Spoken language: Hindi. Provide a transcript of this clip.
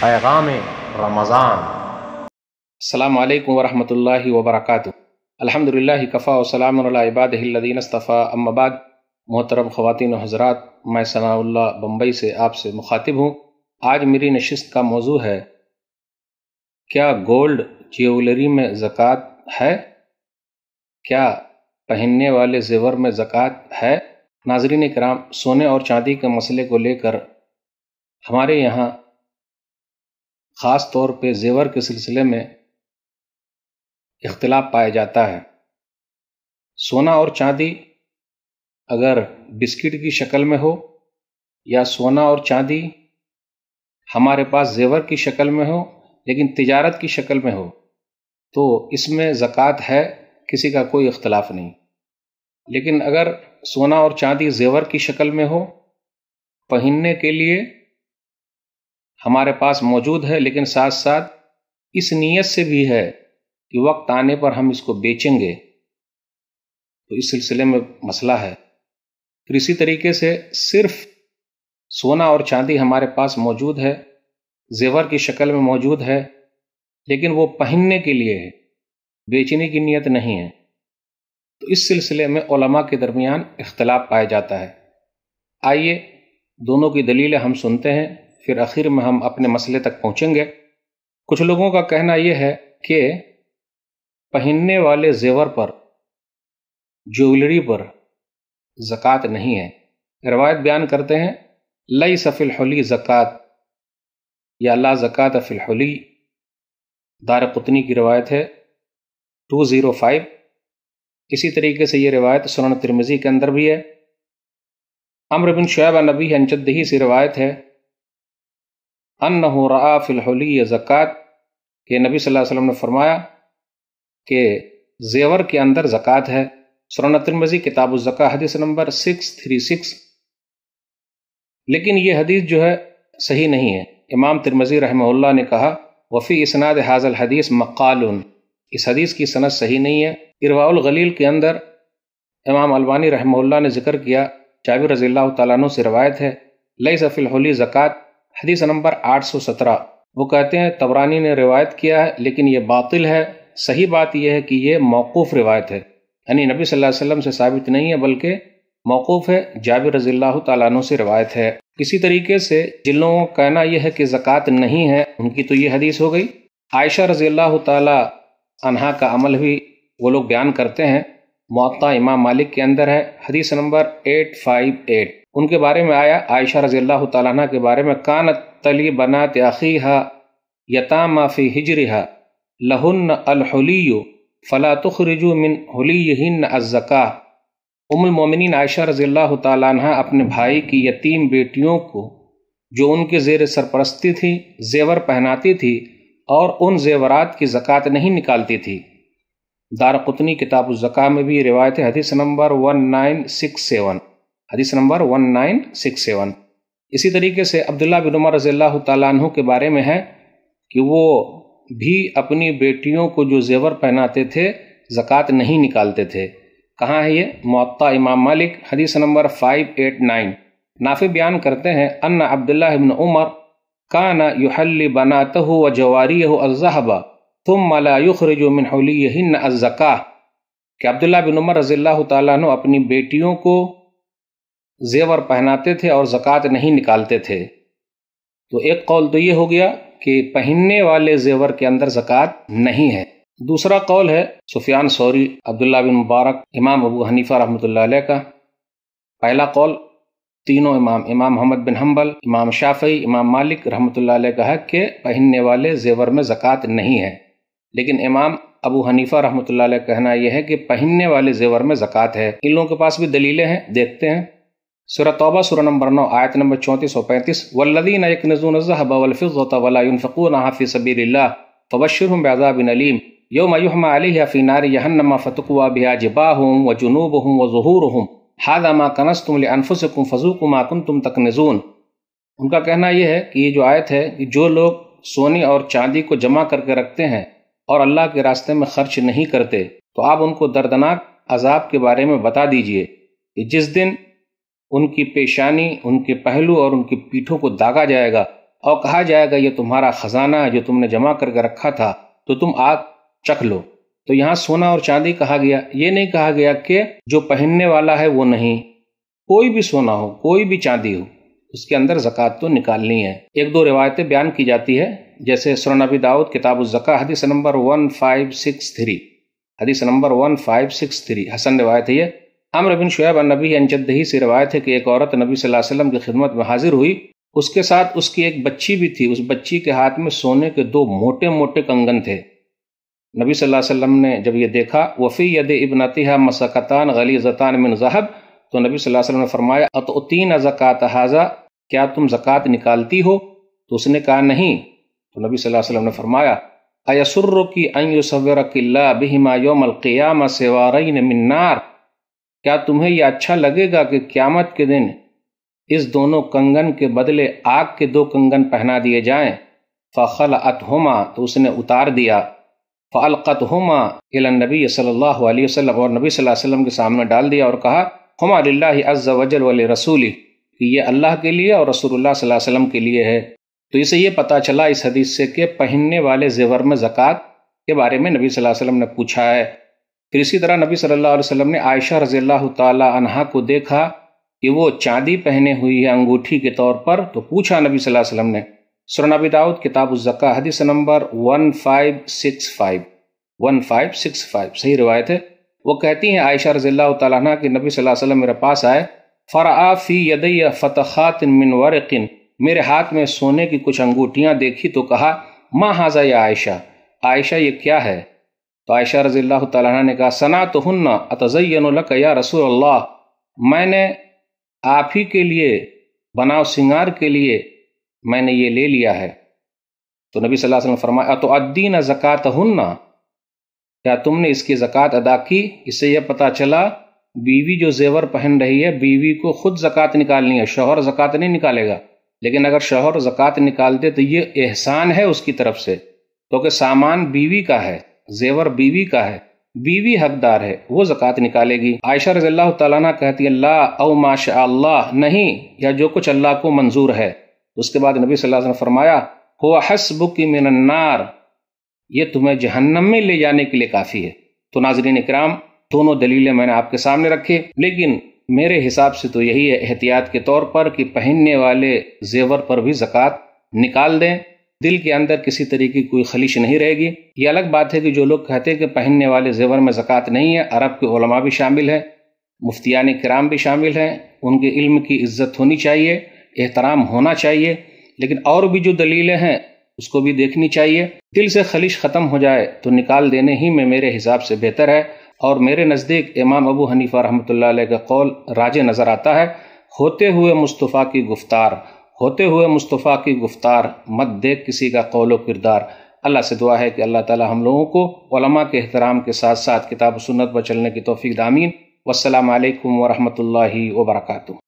पैगाम रमज़ान अल्लाम वरहमत ला वबरक अलहमदिल्ला कफ़ा वसलामबादीनस्तफ़ा अम्माबाद मोहतरम ख़वान हज़रा मैं सनाउल्ला बम्बई से आपसे मुखातिब हूँ आज मेरी नशस्त का मौजू है क्या गोल्ड ज्वेलरी में ज़क़़त है क्या पहनने वाले जेवर में ज़क़़त है नाजरीन कराम सोने और चांदी के मसले को लेकर हमारे यहाँ ख़ास तौर पे जेवर के सिलसिले में इख्तलाफ पाया जाता है सोना और चांदी अगर बिस्किट की शक्ल में हो या सोना और चांदी हमारे पास जेवर की शक्ल में हो लेकिन तिजारत की शक्ल में हो तो इसमें ज़क़़त है किसी का कोई इख्तलाफ नहीं लेकिन अगर सोना और चांदी जेवर की शक्ल में हो पहनने के लिए हमारे पास मौजूद है लेकिन साथ साथ इस नीयत से भी है कि वक्त आने पर हम इसको बेचेंगे तो इस सिलसिले में मसला है फिर इसी तरीके से सिर्फ सोना और चांदी हमारे पास मौजूद है जेवर की शक्ल में मौजूद है लेकिन वो पहनने के लिए है बेचने की नीयत नहीं है तो इस सिलसिले में ओलमा के दरमियान इख्तलाफ पाया जाता है आइए दोनों की दलीलें हम सुनते हैं फिर आखिर में हम अपने मसले तक पहुंचेंगे कुछ लोगों का कहना यह है कि पहनने वाले जेवर पर ज्वेलरी पर जक़ात नहीं है रवायत बयान करते हैं लई सफ़िल होली ज़क़़त या ला ज़क़़त अफ़िल होली दार पुतनी की रवायत है टू ज़ीरो फाइव इसी तरीके से ये रवायत सुन तिरमिज़ी के अंदर भी है अमर बिन शुब नबी हंचदही से रवायत है अन्न रआ फ़िलहली ज़क़़त के नबी सल अलैहि ने फरमाया कि जेवर के अंदर ज़क़़त है सुरन तिरमजी किताब ज़क़ा हदीस नंबर सिक्स थ्री सिक्स लेकिन ये हदीस जो है सही नहीं है इमाम तिरमजी रहमल्ला ने कहा वफ़ी इसनाद हाजल हदीस मकाल इस हदीस की सनत सही नहीं है इरवाउल गलील के अंदर इमाम अलवानी रहमल्ला ने जिक्र किया जाबिर रज़ी तु से रवायत है लई सफ़िलहली ज़क़़त हदीस नंबर 817 वो कहते हैं तबरानी ने रिवायत किया है लेकिन ये बातिल है सही बात यह है कि यह मौकूफ़ रिवायत है यानी नबी सल्लल्लाहु अलैहि वसल्लम से साबित नहीं है बल्कि मौकूफ़ है जाबिर रजील्ला तु से रिवायत है इसी तरीके से जिन लोगों का कहना यह है कि ज़क़़त नहीं है उनकी तो ये हदीस हो गई आयशा रजील्ला तह का अमल भी वो लोग बयान करते हैं मौता इमाम मालिक के अंदर है हदीस नंबर एट फाइव एट उनके बारे में आया आयशा रजी अल्लाह तला के बारे में कान तली बना त्याखी हा यतामा फ़ी हिजरिहा लहुन्न अलहलियो फ़ला तुखरजू मिन हलियन अज़का उमुलमोमिन आयशा रज़ील्ला तह अपने भाई की यतीम बेटियों को जो उनके ज़ेर सरपरस्ती थी जेवर पहनाती थी और उन जेवरात की ज़क़़त नहीं निकालती थी दारकुतनी किताब ज़क़ा में भी रिवायत है हदीस number one nine six seven हदीस number one nine six seven इसी तरीके से अब्दुल्ला बिन उमर रज़ील्ला तु के बारे में है कि वो भी अपनी बेटियों को जो जेवर पहनाते थे ज़क़़त नहीं निकालते थे कहाँ है ये मत्ता इमाम मालिक हदीस नंबर फाइव एट नाइन नाफे बयान करते हैं अन्ना अब्दुल्ला इबन उमर काना युहल्ली बनातहु व जवारी अजहबा तुम मला युखरजो मिन हौलियन अज़का कि अब्दुल्ला बिन उमर रज़ील् तु अपनी बेटियों को जेवर पहनाते थे और ज़क़़त नहीं निकालते थे तो एक कौल तो ये हो गया कि पहनने वाले जेवर के अंदर ज़क़़त नहीं है दूसरा कौल है सुफियान सौरी अब्दुल्ला बिन मुबारक इमाम अबू हनीफा रहमत का पहला कौल तीनों इमाम इमाम मोहम्मद बिन हम्बल इमाम शाफी इमाम मालिक रहमत का है कि पहनने वाले जेवर में ज़क़़त नहीं है लेकिन इमाम अबू हनीफा रहमत का कहना यह है कि पहनने वाले जेवर में जक़ात है इन लोगों के पास भी दलीलें हैं देखते हैं सुर तौबा सुर नंबर नौ आयत नंबर चौंतीस और पैंतीस वल्लदीन एक हाफ़ी सबील्ला फ़बशर बेज़ाबिन अलीम योम युहमा फ़ी नारी यहन्नमा फ़तुकवा बिहा हूँ व जुनूब हूँ व जहूर हूँ हादा मा कनस तुम अनफुसकुम फ़जूक माकुन तुम तक नजून उनका कहना यह है कि ये जो आयत है कि जो लोग सोने और चांदी को जमा करके रखते हैं और अल्लाह के रास्ते में खर्च नहीं करते तो आप उनको दर्दनाक अजाब के बारे में बता दीजिए कि जिस दिन उनकी पेशानी उनके पहलू और उनकी पीठों को दागा जाएगा और कहा जाएगा ये तुम्हारा खजाना जो तुमने जमा करके रखा था तो तुम आग चख लो तो यहाँ सोना और चांदी कहा गया ये नहीं कहा गया कि जो पहनने वाला है वो नहीं कोई भी सोना हो कोई भी चांदी हो उसके अंदर जक़ात तो निकालनी है एक दो रिवायतें बयान की जाती है जैसे सुरनबी दाऊद किताब ज़क़ा हदीस number one five six three हदीस number one five six three हसन रिवायत है अमर बिन शुएब नबी अनजदही से रिवायत है कि एक औरत नबी वसल्लम की खिदमत में हाजिर हुई उसके साथ उसकी एक बच्ची भी थी उस बच्ची के हाथ में सोने के दो मोटे मोटे कंगन थे नबी सल्लल्लाहु अलैहि वसल्लम ने जब ये देखा वफ़ी यद इबनतिहा मसकतान गली जतान मिन जहब तो नबी सल्लल्लाहु अलैहि वसल्लम ने फरमाया अतुतीन जक़ात हाजा क्या तुम जक़ात निकालती हो तो उसने कहा नहीं तो नबी सल्लल्लाहु अलैहि वसल्लम ने फरमाया असुर्र की अन किल्ला बिहिमा योमल सेवारई मिन्नार क्या तुम्हें यह अच्छा लगेगा कि क़्यामत के दिन इस दोनों कंगन के बदले आग के दो कंगन पहना दिए जाएं फ़खल अतहुमा तो उसने उतार दिया फ़लकत हुमा इला नबी सल्लल्लाहु अलैहि वसल्लम और नबी सल्लल्लाहु अलैहि वसल्लम के सामने डाल दिया और कहा हम अज़ वजल वाल रसूली कि ये अल्लाह के लिए और रसूलुल्लाह सल्लल्लाहु अलैहि वसल्लम के लिए है तो इसे ये पता चला इस हदीस से कि पहनने वाले जेवर में ज़क़़त के बारे में नबी सल्लल्लाहु अलैहि वसल्लम ने पूछा है फिर इसी तरह नबी सल्लल्लाहु अलैहि वसल्लम ने आयशा रज़ी अल्लाह तहा को देखा कि वो चांदी पहने हुई है अंगूठी के तौर पर तो पूछा नबी सल वसम ने सुरनबी दाऊद किताब उज़क़ा हदीस number one five six five one five six five सही रिवायत है वो कहती हैं आयशा रज़ी तैन कि नबी सल वसल्लम मेरे पास आए फ़रा फ़ी यदय फ़तखात मिन वरकिन मेरे हाथ में सोने की कुछ अंगूठियाँ देखी तो कहा माँ हाजा या आयशा आयशा ये क्या है तो आयशा रज़ी तैन ने कहा सना तो हन्ना अतज़ैनक या रसूल अल्लाह मैंने आप ही के लिए बनाव सिंगार के लिए मैंने ये ले लिया है तो नबी सल्लल्लाहु अलैहि वसल्लम फरमाया तो अद्दीन ज़क़ात हन्ना क्या तुमने इसकी जक़ात अदा की इससे यह पता चला बीवी जो जेवर पहन रही है बीवी को खुद जक़ात निकालनी है शोहर जक़ात नहीं निकालेगा लेकिन अगर शोहर निकाल निकालते तो ये एहसान है उसकी तरफ से क्योंकि तो सामान बीवी का है जेवर बीवी का है बीवी हकदार है वो ज़क़़त निकालेगी आयशा रज़ी तला कहती अल्लाह औ माशा अल्लाह नहीं या जो कुछ अल्लाह को मंजूर है उसके बाद नबी सल्लल्लाहु अलैहि वसल्लम फरमाया हो हसबुकी मिनन्नार ये तुम्हें जहन्नम में ले जाने के लिए काफ़ी है तो नाजरीन कराम दोनों दलीलें मैंने आपके सामने रखी लेकिन मेरे हिसाब से तो यही है एहतियात के तौर पर कि पहनने वाले जेवर पर भी जक़ात निकाल दें दिल के अंदर किसी तरह की कोई खलिश नहीं रहेगी ये अलग बात है कि जो लोग कहते हैं कि पहनने वाले जेवर में जक़ात नहीं है अरब के ओलमा भी शामिल हैं मुफ्तियान कराम भी शामिल हैं उनके इल्म की इज्जत होनी चाहिए एहतराम होना चाहिए लेकिन और भी जो दलीलें हैं उसको भी देखनी चाहिए दिल से खलिश ख़त्म हो जाए तो निकाल देने ही में मेरे हिसाब से बेहतर है और मेरे नज़दीक इमाम अबू हनीफ़ा रहमत का कौल राज नज़र आता है होते हुए मुस्तफ़ा की गुफ्तार होते हुए मुस्तफ़ा की गुफ्तार मत देख किसी का कौल किरदार अल्लाह से दुआ है कि अल्लाह ताला हम लोगों को के अहतराम के साथ साथ किताब सुन्नत पर चलने की तोफ़ी दामीन वालकम वरहमल वर्का